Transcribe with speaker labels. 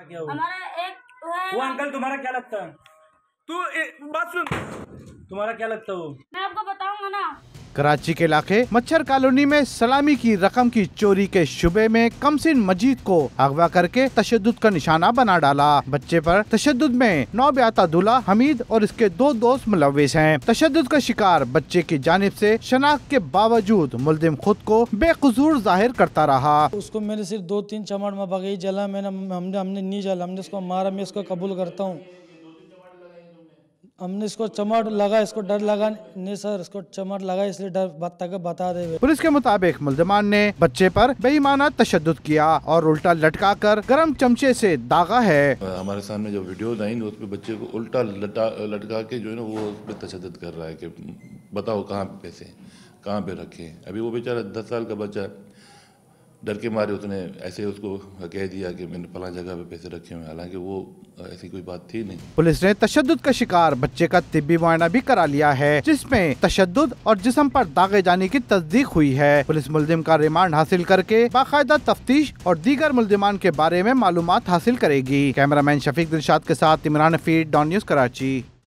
Speaker 1: एक वो अंकल तुम्हारा क्या लगता है तू ए, बात सुन तुम्हारा क्या लगता है वो मैं आपको बताऊंगा ना
Speaker 2: कराची के इलाके मच्छर कॉलोनी में सलामी की रकम की चोरी के शुबे में कमसिन मजीद को अगवा करके तशद का निशाना बना डाला बच्चे पर तशद में नौ ब्याता दूल्हा हमीद और इसके दो दोस्त मुलविस हैं तशद का शिकार बच्चे की जानब से शनाख्त के बावजूद मुलिम खुद को बेकसूर जाहिर करता रहा
Speaker 1: उसको मैंने सिर्फ दो तीन चमड़ में बगई जला मैंने हमने हमने नहीं जला हमने उसको मारा मैं इसको कबूल करता हूँ हमने इसको चमड़ लगा इसको डर लगा नहीं सर इसको चमड़ लगा इसलिए डर बता के बता दे
Speaker 2: पुलिस के मुताबिक मुलजमान ने बच्चे पर बेईमाना तशद किया और उल्टा लटका कर गर्म चमचे से
Speaker 3: दागा है हमारे सामने जो वीडियोज आई उस पर बच्चे को उल्टा लटा लटका के जो है ना वो उस पर तशद कर रहा है की बताओ कहाँ पैसे कहाँ पे रखे अभी वो बेचारा दस साल का बच्चा है डर के मारे उसने ऐसे उसको कह दिया कि मैंने फला जगह पे पैसे रखे हुए हालांकि वो ऐसी कोई बात थी नहीं
Speaker 2: पुलिस ने तशद का शिकार बच्चे का तिब्बी मुआयना भी करा लिया है जिसमें तशद और जिसम पर दागे जाने की तस्दीक हुई है पुलिस मुलजिम का रिमांड हासिल करके बाकायदा तफ्तीश और दीगर मुलजिमान के बारे में मालूम हासिल करेगी कैमरा मैन शफीक दिलशाद के साथ इमरान फीड डॉन न्यूज कराची